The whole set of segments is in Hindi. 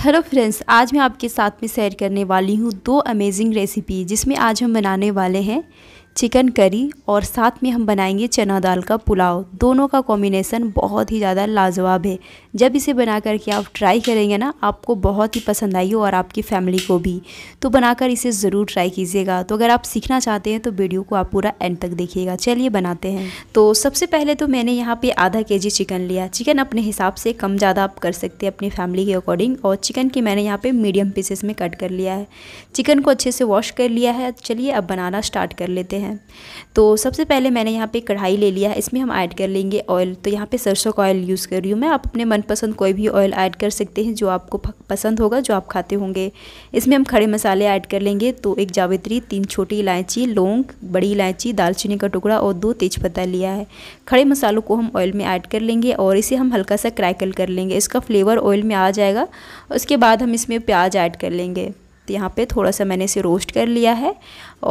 हेलो फ्रेंड्स आज मैं आपके साथ में शेयर करने वाली हूँ दो अमेजिंग रेसिपी जिसमें आज हम बनाने वाले हैं चिकन करी और साथ में हम बनाएंगे चना दाल का पुलाव दोनों का कॉम्बिनेसन बहुत ही ज़्यादा लाजवाब है जब इसे बना करके आप ट्राई करेंगे ना आपको बहुत ही पसंद आई और आपकी फैमिली को भी तो बनाकर इसे ज़रूर ट्राई कीजिएगा तो अगर आप सीखना चाहते हैं तो वीडियो को आप पूरा एंड तक देखिएगा चलिए बनाते हैं तो सबसे पहले तो मैंने यहाँ पर आधा के चिकन लिया चिकन अपने हिसाब से कम ज़्यादा आप कर सकते हैं अपनी फैमिली के अकॉर्डिंग और चिकन की मैंने यहाँ पर मीडियम पीसेस में कट कर लिया है चिकन को अच्छे से वॉश कर लिया है चलिए अब बनाना स्टार्ट कर लेते हैं हैं तो सबसे पहले मैंने यहाँ पे कढ़ाई ले लिया है इसमें हम ऐड कर लेंगे ऑयल तो यहाँ पे सरसों का ऑयल यूज़ कर रही हूँ मैं आप अपने मनपसंद कोई भी ऑयल ऐड कर सकते हैं जो आपको पसंद होगा जो आप खाते होंगे इसमें हम खड़े मसाले ऐड कर लेंगे तो एक जावित्री तीन छोटी इलायची लौंग बड़ी इलायची दालचीनी का टुकड़ा और दो तेज लिया है खड़े मसालों को हम ऑयल में ऐड कर लेंगे और इसे हम हल्का सा क्रैकल कर लेंगे इसका फ्लेवर ऑयल में आ जाएगा उसके बाद हम इसमें प्याज ऐड कर लेंगे तो यहाँ पे थोड़ा सा मैंने इसे रोस्ट कर लिया है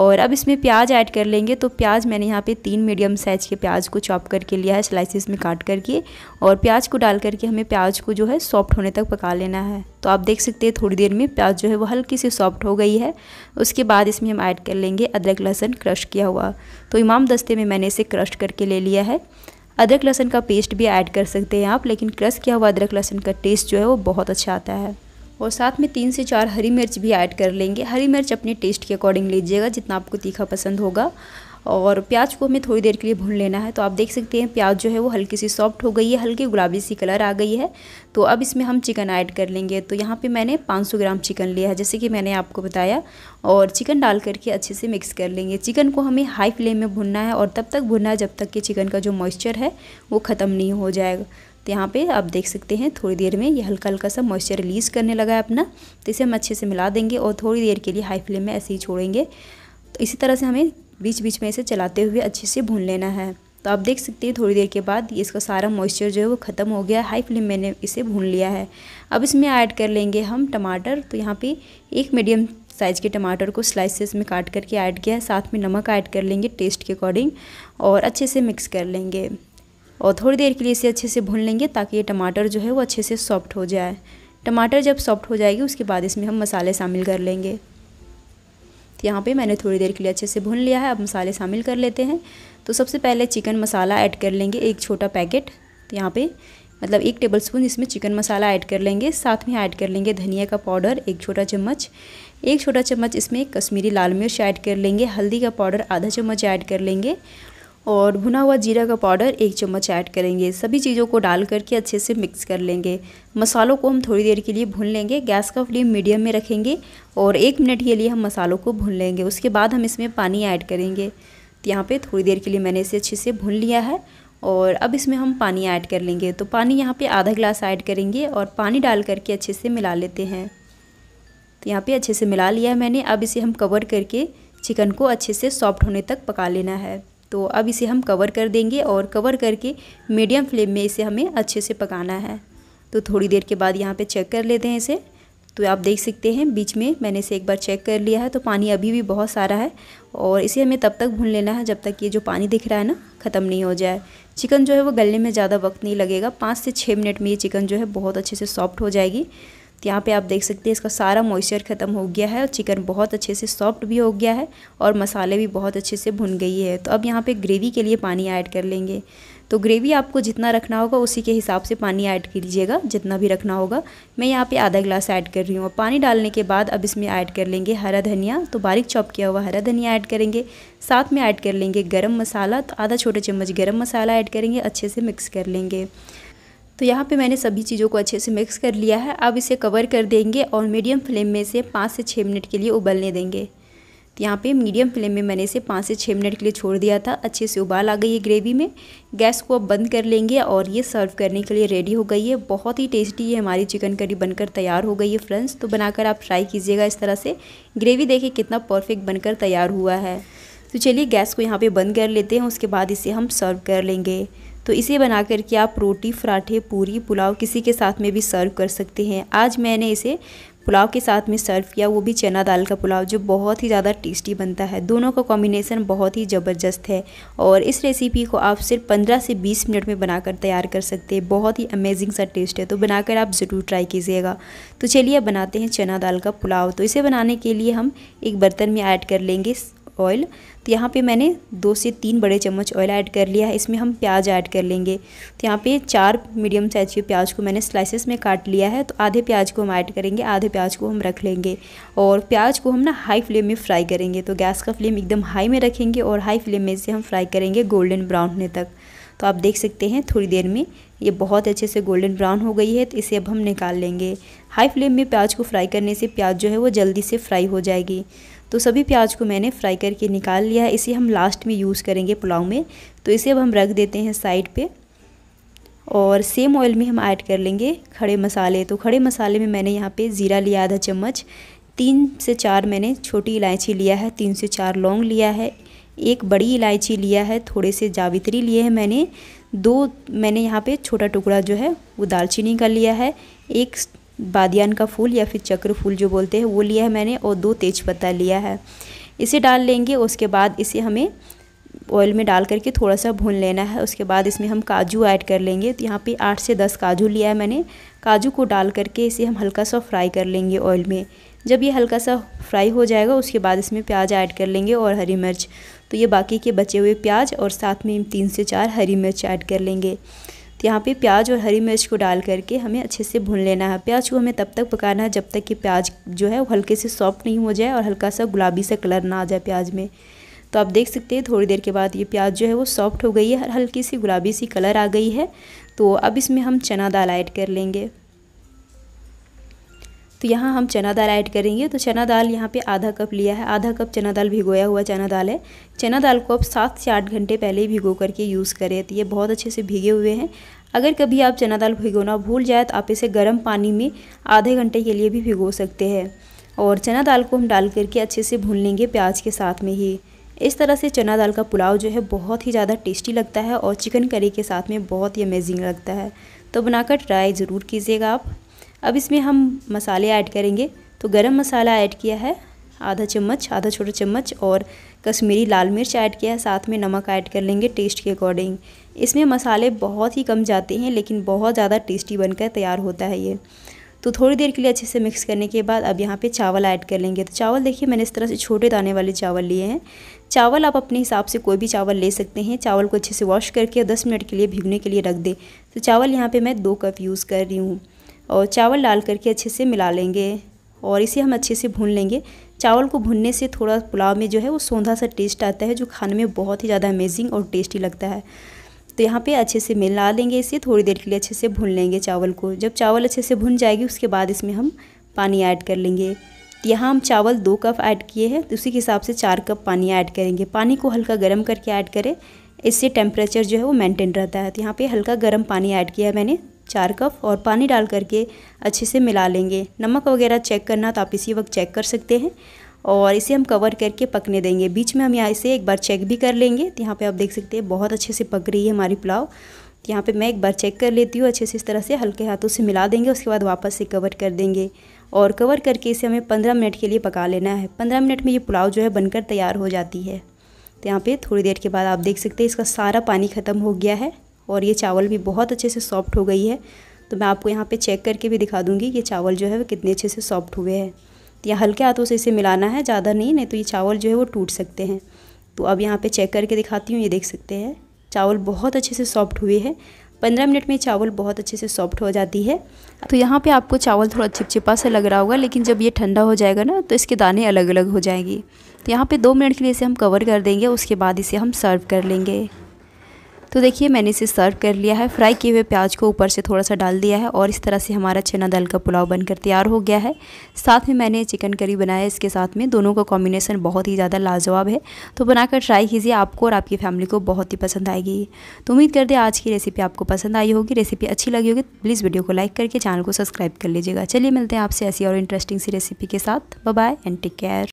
और अब इसमें प्याज ऐड कर लेंगे तो प्याज मैंने यहाँ पे तीन मीडियम साइज़ के प्याज को चॉप करके लिया है स्लाइसिस में काट करके और प्याज को डाल करके हमें प्याज को जो है सॉफ्ट होने तक पका लेना है तो आप देख सकते हैं थोड़ी देर में प्याज जो है वो हल्की सी सॉफ्ट हो गई है उसके बाद इसमें हम ऐड कर लेंगे अदरक लहसन क्रश किया हुआ तो इमाम दस्ते में मैंने इसे क्रश करके ले लिया है अदरक लहसन का पेस्ट भी ऐड कर सकते हैं आप लेकिन क्रश किया हुआ अदरक लहसन का टेस्ट जो है वो बहुत अच्छा आता है और साथ में तीन से चार हरी मिर्च भी ऐड कर लेंगे हरी मिर्च अपने टेस्ट के अकॉर्डिंग लीजिएगा जितना आपको तीखा पसंद होगा और प्याज को हमें थोड़ी देर के लिए भून लेना है तो आप देख सकते हैं प्याज जो है वो हल्की सी सॉफ्ट हो गई है हल्की गुलाबी सी कलर आ गई है तो अब इसमें हम चिकन ऐड कर लेंगे तो यहाँ पे मैंने 500 ग्राम चिकन लिया है जैसे कि मैंने आपको बताया और चिकन डाल करके अच्छे से मिक्स कर लेंगे चिकन को हमें हाई फ्लेम में भुनना है और तब तक भुनना है जब तक कि चिकन का जो मॉइस्चर है वो ख़त्म नहीं हो जाएगा तो यहाँ पे आप देख सकते हैं थोड़ी देर में ये हल्का हल्का सा मॉइस्चर रिलीज़ करने लगा है अपना तो इसे हम अच्छे से मिला देंगे और थोड़ी देर के लिए हाई फ्लेम में ऐसे ही छोड़ेंगे तो इसी तरह से हमें बीच बीच में इसे चलाते हुए अच्छे से भून लेना है तो आप देख सकते हैं थोड़ी देर के बाद इसका सारा मॉइस्चर जो है वो ख़त्म हो गया हाई फ्लेम मैंने इसे भून लिया है अब इसमें ऐड कर लेंगे हम टमाटर तो यहाँ पे एक मीडियम साइज़ के टमाटर को स्लाइसेस में काट करके ऐड किया है साथ में नमक ऐड कर लेंगे टेस्ट के अकॉर्डिंग और अच्छे से मिक्स कर लेंगे और थोड़ी देर के लिए इसे अच्छे से भून लेंगे ताकि ये टमाटर जो है वो अच्छे से सॉफ्ट हो जाए टमाटर जब सॉफ्ट हो जाएगी उसके बाद इसमें हम मसाले शामिल कर लेंगे तो यहाँ पे मैंने थोड़ी देर के लिए अच्छे से भून लिया है अब मसाले शामिल कर लेते हैं तो सबसे पहले चिकन मसाला ऐड कर लेंगे एक छोटा पैकेट तो यहाँ पे मतलब एक टेबल स्पून इसमें चिकन मसाला ऐड कर लेंगे साथ में ऐड कर लेंगे धनिया का पाउडर एक छोटा चम्मच एक छोटा चम्मच इसमें कश्मीरी लाल मिर्च ऐड कर लेंगे हल्दी का पाउडर आधा चम्मच ऐड कर लेंगे और भुना हुआ जीरा का पाउडर एक चम्मच ऐड करेंगे सभी चीज़ों को डाल करके अच्छे से मिक्स कर लेंगे मसालों को हम थोड़ी देर के लिए भून लेंगे गैस का फ्लेम मीडियम में रखेंगे और एक मिनट के लिए हम मसालों को भून लेंगे उसके बाद हम इसमें पानी ऐड करेंगे तो यहाँ पर थोड़ी देर के लिए मैंने इसे अच्छे से भून लिया है और अब इसमें हम पानी ऐड कर लेंगे तो पानी यहाँ पर आधा गिलास ऐड करेंगे और पानी डाल करके अच्छे से मिला लेते हैं तो यहाँ पर अच्छे से मिला लिया है मैंने अब इसे हम कवर करके चिकन को अच्छे से सॉफ्ट होने तक पका लेना है तो अब इसे हम कवर कर देंगे और कवर करके मीडियम फ्लेम में इसे हमें अच्छे से पकाना है तो थोड़ी देर के बाद यहाँ पे चेक कर लेते हैं इसे तो आप देख सकते हैं बीच में मैंने इसे एक बार चेक कर लिया है तो पानी अभी भी बहुत सारा है और इसे हमें तब तक भून लेना है जब तक ये जो पानी दिख रहा है ना ख़त्म नहीं हो जाए चिकन जो है वो गलने में ज़्यादा वक्त नहीं लगेगा पाँच से छः मिनट में ये चिकन जो है बहुत अच्छे से सॉफ्ट हो जाएगी तो यहाँ पे आप देख सकते हैं इसका सारा मॉइस्चर ख़त्म हो गया है और चिकन बहुत अच्छे से सॉफ्ट भी हो गया है और मसाले भी बहुत अच्छे से भुन गई है तो अब यहाँ पे ग्रेवी के लिए पानी ऐड कर लेंगे तो ग्रेवी आपको जितना रखना होगा उसी के हिसाब से पानी ऐड कीजिएगा जितना भी रखना होगा मैं यहाँ पर आधा गिलास ऐड कर रही हूँ पानी डालने के बाद अब इसमें ऐड कर लेंगे हरा धनिया तो बारीक चॉप किया हुआ हरा धनिया ऐड करेंगे साथ में ऐड कर लेंगे गर्म मसाला तो आधा छोटे चम्मच गर्म मसाला ऐड करेंगे अच्छे से मिक्स कर लेंगे तो यहाँ पे मैंने सभी चीज़ों को अच्छे से मिक्स कर लिया है अब इसे कवर कर देंगे और मीडियम फ्लेम में से पाँच से छः मिनट के लिए उबलने देंगे तो यहाँ पे मीडियम फ्लेम में मैंने इसे पाँच से छः मिनट के लिए छोड़ दिया था अच्छे से उबाल आ गई है ग्रेवी में गैस को अब बंद कर लेंगे और ये सर्व करने के लिए रेडी हो गई है बहुत ही टेस्टी ये हमारी चिकन करी बनकर तैयार हो गई है फ्रेंड्स तो बनाकर आप ट्राई कीजिएगा इस तरह से ग्रेवी देखिए कितना परफेक्ट बनकर तैयार हुआ है तो चलिए गैस को यहाँ पर बंद कर लेते हैं उसके बाद इसे हम सर्व कर लेंगे तो इसे बना करके आप रोटी पराठे पूरी पुलाव किसी के साथ में भी सर्व कर सकते हैं आज मैंने इसे पुलाव के साथ में सर्व किया वो भी चना दाल का पुलाव जो बहुत ही ज़्यादा टेस्टी बनता है दोनों का कॉम्बिनेसन बहुत ही ज़बरदस्त है और इस रेसिपी को आप सिर्फ 15 से 20 मिनट में बनाकर तैयार कर सकते हैं बहुत ही अमेजिंग सा टेस्ट है तो बनाकर आप ज़रूर ट्राई कीजिएगा तो चलिए बनाते हैं चना दाल का पुलाव तो इसे बनाने के लिए हम एक बर्तन में ऐड कर लेंगे ऑयल तो यहाँ पे मैंने दो से तीन बड़े चम्मच ऑयल ऐड कर लिया है इसमें हम प्याज ऐड कर लेंगे तो यहाँ पे चार मीडियम साइज़ के प्याज को मैंने स्लाइसेस में काट लिया है तो आधे प्याज को हम ऐड करेंगे आधे प्याज को हम रख लेंगे और प्याज को हम ना हाई फ्लेम में फ्राई करेंगे तो गैस का फ्लेम एकदम हाई में रखेंगे और हाई फ्लेम में इसे हम फ्राई करेंगे गोल्डन ब्राउन होने तक तो आप देख सकते हैं थोड़ी देर में ये बहुत अच्छे से गोल्डन ब्राउन हो गई है तो इसे अब हम निकाल लेंगे हाई फ्लेम में प्याज को फ्राई करने से प्याज जो है वो जल्दी से फ्राई हो जाएगी तो सभी प्याज को मैंने फ्राई करके निकाल लिया है इसे हम लास्ट में यूज़ करेंगे पुलाव में तो इसे अब हम रख देते हैं साइड पे और सेम ऑयल में हम ऐड कर लेंगे खड़े मसाले तो खड़े मसाले में मैंने यहाँ पे ज़ीरा लिया आधा चम्मच तीन से चार मैंने छोटी इलायची लिया है तीन से चार लौंग लिया है एक बड़ी इलायची लिया है थोड़े से जावित्री लिए हैं मैंने दो मैंने यहाँ पर छोटा टुकड़ा जो है वो दालचीनी का लिया है एक बादियान का फूल या फिर चक्र फूल जो बोलते हैं वो लिया है मैंने और दो तेज पत्ता लिया है इसे डाल लेंगे उसके बाद इसे हमें ऑयल में डाल करके थोड़ा सा भून लेना है उसके बाद इसमें हम काजू ऐड कर लेंगे तो यहाँ पे आठ से दस काजू लिया है मैंने काजू को डाल करके इसे हम हल्का सा फ्राई कर लेंगे ऑयल में जब ये हल्का सा फ्राई हो जाएगा उसके बाद इसमें प्याज ऐड कर लेंगे और हरी मिर्च तो ये बाकी के बचे हुए प्याज और साथ में तीन से चार हरी मिर्च ऐड कर लेंगे तो यहाँ पे प्याज और हरी मिर्च को डाल करके हमें अच्छे से भून लेना है प्याज को हमें तब तक पकाना है जब तक कि प्याज जो है वो हल्के से सॉफ्ट नहीं हो जाए और हल्का सा गुलाबी सा कलर ना आ जाए प्याज में तो आप देख सकते हैं थोड़ी देर के बाद ये प्याज जो है वो सॉफ्ट हो गई है हल्की सी गुलाबी सी कलर आ गई है तो अब इसमें हम चना दाल ऐड कर लेंगे तो यहाँ हम चना दाल ऐड करेंगे तो चना दाल यहाँ पे आधा कप लिया है आधा कप चना दाल भिगोया हुआ चना दाल है चना दाल को आप सात से आठ घंटे पहले ही भिगो करके यूज़ करें तो ये बहुत अच्छे से भिगे हुए हैं अगर कभी आप चना दाल भिगोना भूल जाए तो आप इसे गर्म पानी में आधे घंटे के लिए भी भिगो सकते हैं और चना दाल को हम डाल करके अच्छे से भून लेंगे प्याज के साथ में ही इस तरह से चना दाल का पुलाव जो है बहुत ही ज़्यादा टेस्टी लगता है और चिकन करी के साथ में बहुत ही अमेजिंग लगता है तो बनाकर ट्राई ज़रूर कीजिएगा आप अब इसमें हम मसाले ऐड करेंगे तो गरम मसाला ऐड किया है आधा चम्मच आधा छोटा चम्मच और कश्मीरी लाल मिर्च ऐड किया है साथ में नमक ऐड कर लेंगे टेस्ट के अकॉर्डिंग इसमें मसाले बहुत ही कम जाते हैं लेकिन बहुत ज़्यादा टेस्टी बनकर तैयार होता है ये तो थोड़ी देर के लिए अच्छे से मिक्स करने के बाद अब यहाँ पे चावल ऐड कर लेंगे तो चावल देखिए मैंने इस तरह से छोटे दाने वाले चावल लिए हैं चावल आप अपने हिसाब से कोई भी चावल ले सकते हैं चावल को अच्छे से वॉश करके दस मिनट के लिए भिगने के लिए रख दें तो चावल यहाँ पर मैं दो कप यूज़ कर रही हूँ और चावल डाल करके अच्छे से मिला लेंगे और इसे हम अच्छे से भून लेंगे चावल को भुनने से थोड़ा पुलाव में जो है वो सौंधा सा टेस्ट आता है जो खाने में बहुत ही ज़्यादा अमेजिंग और टेस्टी लगता है तो यहाँ पे अच्छे से मिला लेंगे इसे थोड़ी देर के लिए अच्छे से भून लेंगे चावल को जब चावल अच्छे से भुन जाएगी उसके बाद इसमें हम पानी ऐड कर लेंगे तो यहाँ हम चावल दो कप ऐड किए हैं तो उसी के हिसाब से चार कप पानी ऐड करेंगे पानी को हल्का गर्म करके ऐड करें इससे टेम्परेचर जो है वो मेनटेन रहता है तो यहाँ पर हल्का गर्म पानी ऐड किया मैंने चार कप और पानी डाल करके अच्छे से मिला लेंगे नमक वगैरह चेक करना तो आप इसी वक्त चेक कर सकते हैं और इसे हम कवर करके पकने देंगे बीच में हम यहाँ इसे एक बार चेक भी कर लेंगे तो यहाँ पे आप देख सकते हैं बहुत अच्छे से पक रही है हमारी पुलाव तो यहाँ पे मैं एक बार चेक कर लेती हूँ अच्छे से इस तरह से हल्के हाथों से मिला देंगे उसके बाद वापस से कवर कर देंगे और कवर करके इसे हमें पंद्रह मिनट के लिए पका लेना है पंद्रह मिनट में ये पुलाव जो है बनकर तैयार हो जाती है तो यहाँ पे थोड़ी देर के बाद आप देख सकते हैं इसका सारा पानी ख़त्म हो गया है और ये चावल भी बहुत अच्छे से सॉफ्ट हो गई है तो मैं आपको यहाँ पे चेक करके भी दिखा दूँगी ये चावल जो है वो कितने अच्छे से सॉफ्ट हुए हैं तो यहाँ हल्के हाथों से इसे मिलाना है ज़्यादा नहीं नहीं तो ये चावल जो है वो टूट सकते हैं तो अब यहाँ पर चेक करके दिखाती हूँ ये देख सकते हैं चावल बहुत अच्छे से सॉफ्ट हुए हैं पंद्रह मिनट में चावल बहुत अच्छे से सॉफ्ट हो जाती है तो यहाँ पे आपको चावल थोड़ा चिपचिपा सा लग रहा होगा लेकिन जब ये ठंडा हो जाएगा ना तो इसके दाने अलग अलग हो जाएंगे तो यहाँ पे दो मिनट के लिए इसे हम कवर कर देंगे उसके बाद इसे हम सर्व कर लेंगे तो देखिए मैंने इसे सर्व कर लिया है फ्राई किए हुए प्याज को ऊपर से थोड़ा सा डाल दिया है और इस तरह से हमारा चना दाल का पुलाव बनकर तैयार हो गया है साथ में मैंने चिकन करी बनाया इसके साथ में दोनों का कॉम्बिनेसन बहुत ही ज़्यादा लाजवाब है तो बनाकर ट्राई कीजिए आपको और आपकी फैमिली को बहुत ही पसंद आएगी तो उम्मीद कर दें आज की रेसिपी आपको पसंद आई होगी रेसिपी अच्छी लगी होगी प्लीज़ वीडियो को लाइक करके चैनल को सब्सक्राइब कर लीजिएगा चलिए मिलते हैं आपसे ऐसी और इंटरेस्टिंग सी रेसिपी के साथ बाय एंड टेक केयर